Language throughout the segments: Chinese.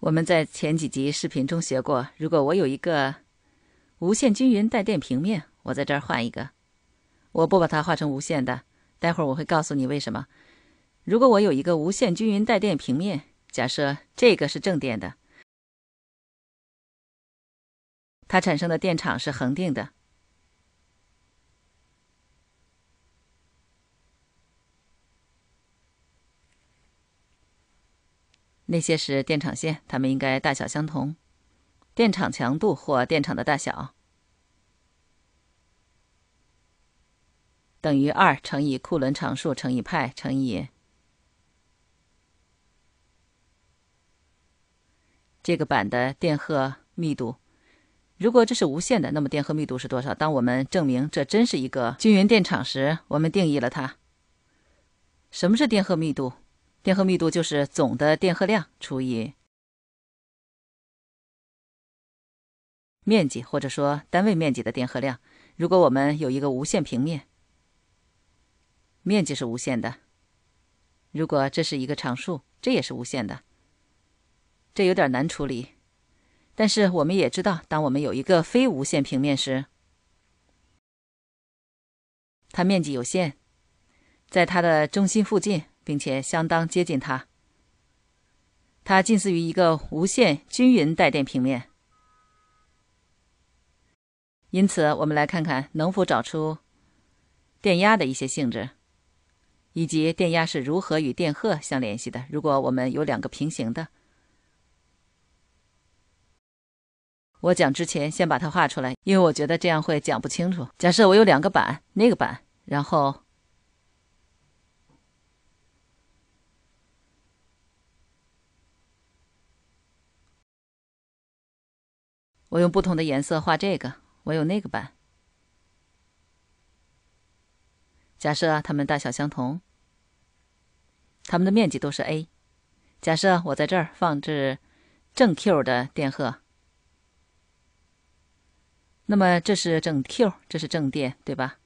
我们在前几集视频中学过，如果我有一个无限均匀带电平面，我在这儿画一个，我不把它画成无限的，待会儿我会告诉你为什么。如果我有一个无限均匀带电平面，假设这个是正电的，它产生的电场是恒定的。那些是电场线，它们应该大小相同。电场强度或电场的大小等于二乘以库仑常数乘以派乘以这个板的电荷密度。如果这是无限的，那么电荷密度是多少？当我们证明这真是一个均匀电场时，我们定义了它。什么是电荷密度？电荷密度就是总的电荷量除以面积，或者说单位面积的电荷量。如果我们有一个无限平面，面积是无限的，如果这是一个常数，这也是无限的，这有点难处理。但是我们也知道，当我们有一个非无限平面时，它面积有限，在它的中心附近。并且相当接近它，它近似于一个无限均匀带电平面。因此，我们来看看能否找出电压的一些性质，以及电压是如何与电荷相联系的。如果我们有两个平行的，我讲之前先把它画出来，因为我觉得这样会讲不清楚。假设我有两个板，那个板，然后。我用不同的颜色画这个，我有那个版。假设它们大小相同，它们的面积都是 A。假设我在这儿放置正 Q 的电荷，那么这是正 Q，这是正电，对吧？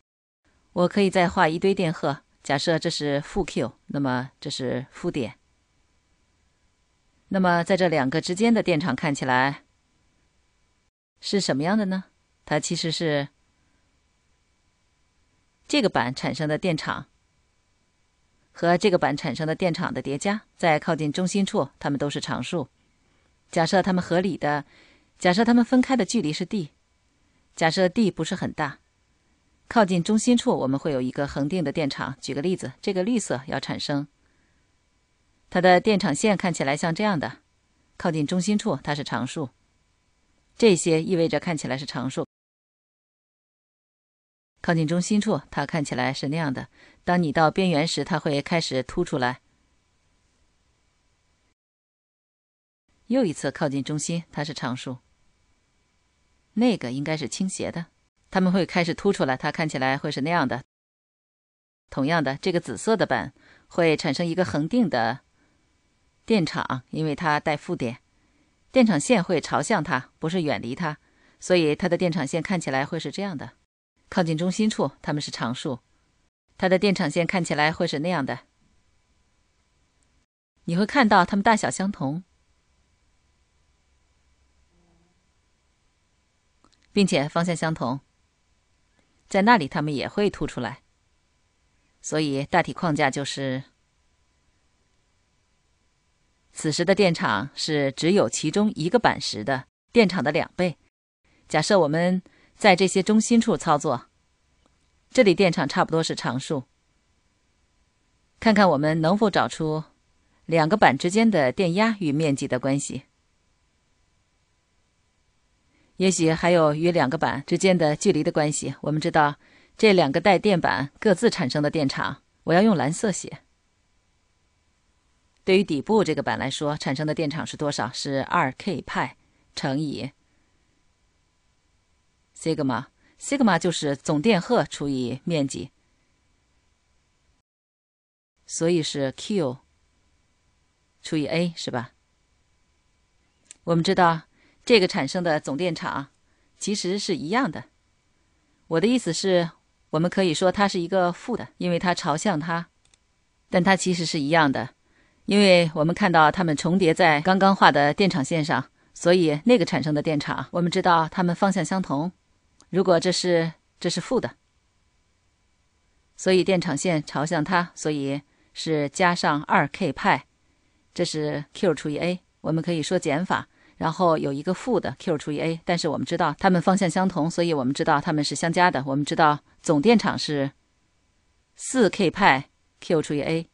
我可以再画一堆电荷。假设这是负 Q，那么这是负电。那么在这两个之间的电场看起来。是什么样的呢？它其实是这个板产生的电场和这个板产生的电场的叠加，在靠近中心处，它们都是常数。假设它们合理的，假设它们分开的距离是 d，假设 d 不是很大，靠近中心处我们会有一个恒定的电场。举个例子，这个绿色要产生它的电场线看起来像这样的，靠近中心处它是常数。这些意味着看起来是常数。靠近中心处，它看起来是那样的。当你到边缘时，它会开始凸出来。又一次靠近中心，它是常数。那个应该是倾斜的，他们会开始凸出来。它看起来会是那样的。同样的，这个紫色的板会产生一个恒定的电场，因为它带负电。电场线会朝向它，不是远离它，所以它的电场线看起来会是这样的。靠近中心处，它们是常数，它的电场线看起来会是那样的。你会看到它们大小相同，并且方向相同。在那里，它们也会凸出来。所以，大体框架就是。此时的电场是只有其中一个板时的电场的两倍。假设我们在这些中心处操作，这里电场差不多是常数。看看我们能否找出两个板之间的电压与面积的关系，也许还有与两个板之间的距离的关系。我们知道这两个带电板各自产生的电场，我要用蓝色写。对于底部这个板来说，产生的电场是多少？是二 k 派乘以 sigma，sigma 就是总电荷除以面积，所以是 q 除以 a，是吧？我们知道这个产生的总电场其实是一样的。我的意思是，我们可以说它是一个负的，因为它朝向它，但它其实是一样的。因为我们看到它们重叠在刚刚画的电场线上，所以那个产生的电场，我们知道它们方向相同。如果这是这是负的，所以电场线朝向它，所以是加上二 k 派，这是 q 除以 a。我们可以说减法，然后有一个负的 q 除以 a，但是我们知道它们方向相同，所以我们知道它们是相加的。我们知道总电场是四 k 派 q 除以 a。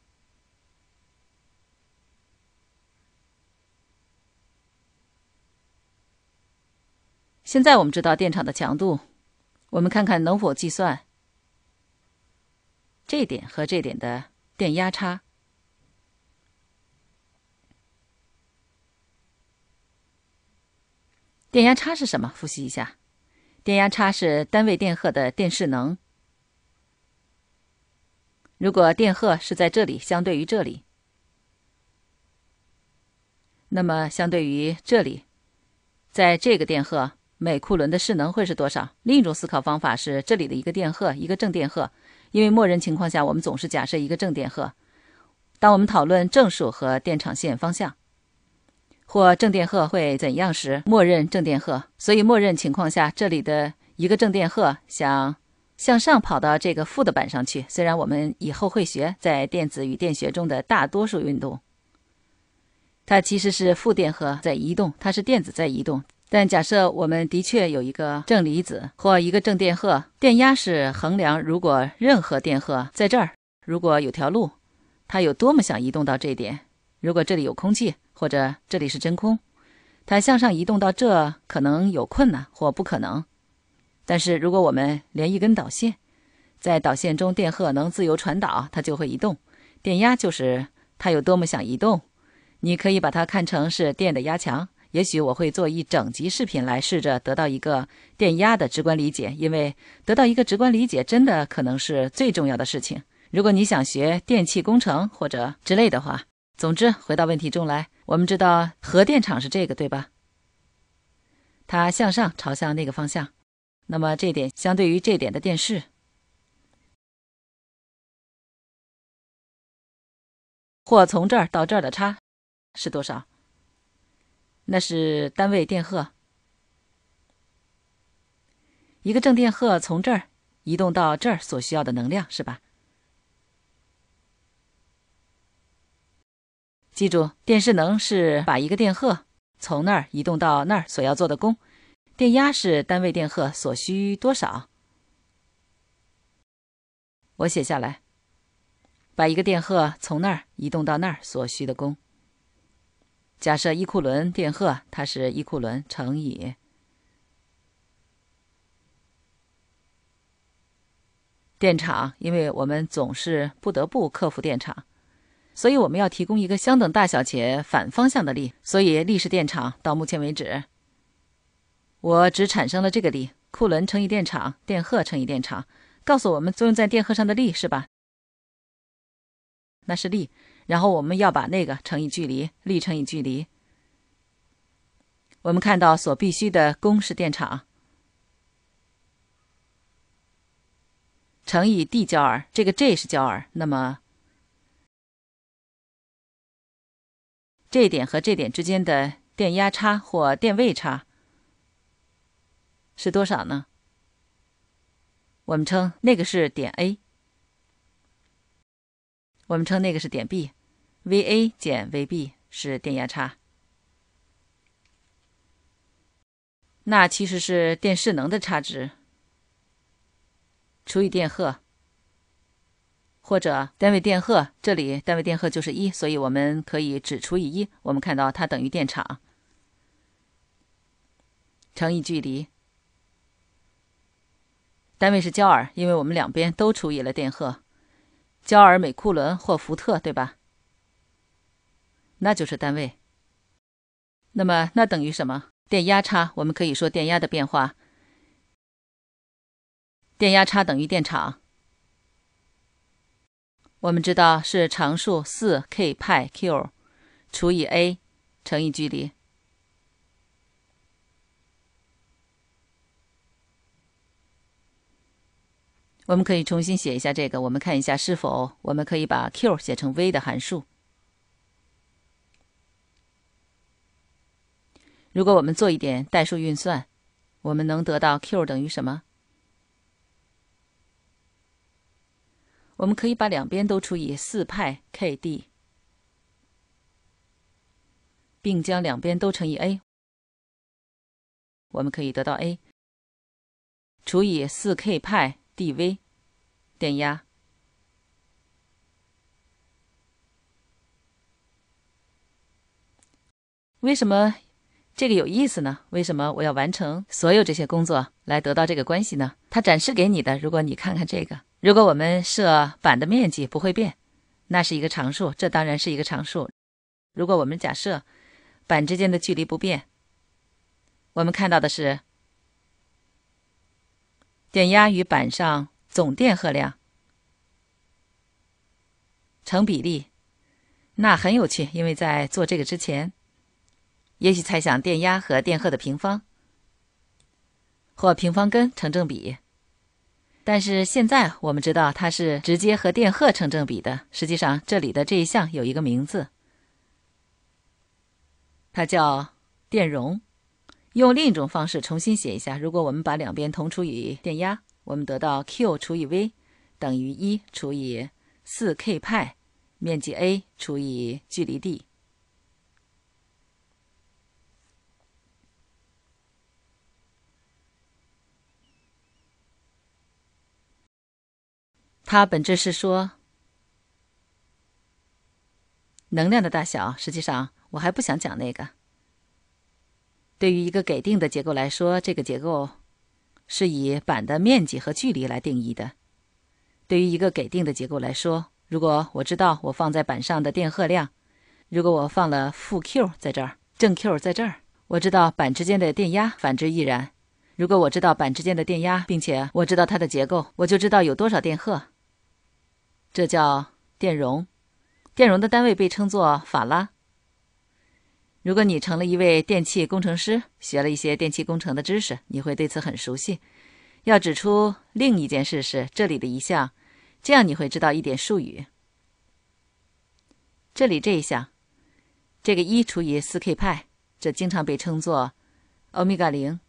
现在我们知道电场的强度，我们看看能否计算这点和这点的电压差。电压差是什么？复习一下，电压差是单位电荷的电势能。如果电荷是在这里，相对于这里，那么相对于这里，在这个电荷。每库仑的势能会是多少？另一种思考方法是，这里的一个电荷，一个正电荷，因为默认情况下，我们总是假设一个正电荷。当我们讨论正数和电场线方向，或正电荷会怎样时，默认正电荷。所以，默认情况下，这里的一个正电荷想向上跑到这个负的板上去。虽然我们以后会学，在电子与电学中的大多数运动，它其实是负电荷在移动，它是电子在移动。但假设我们的确有一个正离子或一个正电荷，电压是衡量如果任何电荷在这儿，如果有条路，它有多么想移动到这点。如果这里有空气或者这里是真空，它向上移动到这可能有困难或不可能。但是如果我们连一根导线，在导线中电荷能自由传导，它就会移动。电压就是它有多么想移动。你可以把它看成是电的压强。也许我会做一整集视频来试着得到一个电压的直观理解，因为得到一个直观理解真的可能是最重要的事情。如果你想学电气工程或者之类的话，总之回到问题中来，我们知道核电厂是这个，对吧？它向上朝向那个方向，那么这点相对于这点的电势，或从这儿到这儿的差是多少？那是单位电荷，一个正电荷从这儿移动到这儿所需要的能量，是吧？记住，电势能是把一个电荷从那儿移动到那儿所要做的功，电压是单位电荷所需多少。我写下来，把一个电荷从那儿移动到那儿所需的功。假设一库仑电荷，它是一库仑乘以电场，因为我们总是不得不克服电场，所以我们要提供一个相等大小且反方向的力，所以力是电场。到目前为止，我只产生了这个力：库仑乘以电场，电荷乘以电场，告诉我们作用在电荷上的力是吧？那是力。然后我们要把那个乘以距离，力乘以距离。我们看到所必须的公式电场乘以 d 焦耳，这个 J 是焦耳。那么这点和这点之间的电压差或电位差是多少呢？我们称那个是点 A。我们称那个是点 b，Va 减 Vb 是电压差，那其实是电势能的差值除以电荷，或者单位电荷。这里单位电荷就是一，所以我们可以只除以一。我们看到它等于电场乘以距离，单位是焦耳，因为我们两边都除以了电荷。焦耳美库仑或伏特，对吧？那就是单位。那么，那等于什么？电压差，我们可以说电压的变化。电压差等于电场。我们知道是常数四 k 派 q 除以 a 乘以距离。我们可以重新写一下这个，我们看一下是否我们可以把 q 写成 v 的函数。如果我们做一点代数运算，我们能得到 q 等于什么？我们可以把两边都除以四派 kd，并将两边都乘以 a，我们可以得到 a 除以四 k 派。dV，电压。为什么这个有意思呢？为什么我要完成所有这些工作来得到这个关系呢？它展示给你的，如果你看看这个，如果我们设板的面积不会变，那是一个常数，这当然是一个常数。如果我们假设板之间的距离不变，我们看到的是。电压与板上总电荷量成比例，那很有趣。因为在做这个之前，也许猜想电压和电荷的平方或平方根成正比，但是现在我们知道它是直接和电荷成正比的。实际上，这里的这一项有一个名字，它叫电容。用另一种方式重新写一下，如果我们把两边同除以电压，我们得到 q 除以 v 等于一除以四 k 派面积 a 除以距离 d。它本质是说能量的大小。实际上，我还不想讲那个。对于一个给定的结构来说，这个结构是以板的面积和距离来定义的。对于一个给定的结构来说，如果我知道我放在板上的电荷量，如果我放了负 q 在这儿，正 q 在这儿，我知道板之间的电压，反之亦然。如果我知道板之间的电压，并且我知道它的结构，我就知道有多少电荷。这叫电容，电容的单位被称作法拉。如果你成了一位电气工程师，学了一些电气工程的知识，你会对此很熟悉。要指出另一件事是这里的—一项，这样你会知道一点术语。这里这一项，这个一除以四 k 派，这经常被称作欧米伽零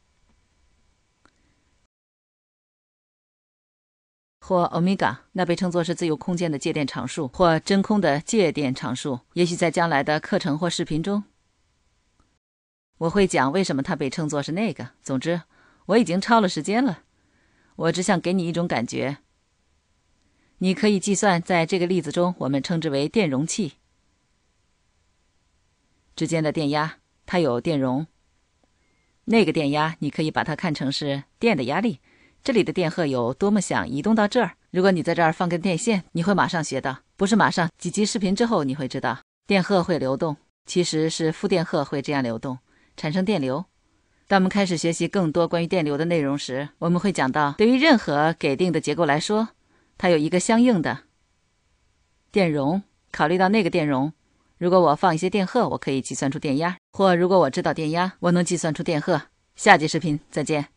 或欧米伽，那被称作是自由空间的介电常数或真空的介电常数。也许在将来的课程或视频中。我会讲为什么它被称作是那个。总之，我已经超了时间了。我只想给你一种感觉。你可以计算，在这个例子中，我们称之为电容器之间的电压，它有电容。那个电压，你可以把它看成是电的压力。这里的电荷有多么想移动到这儿？如果你在这儿放根电线，你会马上学到，不是马上，几集视频之后你会知道，电荷会流动，其实是负电荷会这样流动。产生电流。当我们开始学习更多关于电流的内容时，我们会讲到，对于任何给定的结构来说，它有一个相应的电容。考虑到那个电容，如果我放一些电荷，我可以计算出电压；或如果我知道电压，我能计算出电荷。下节视频再见。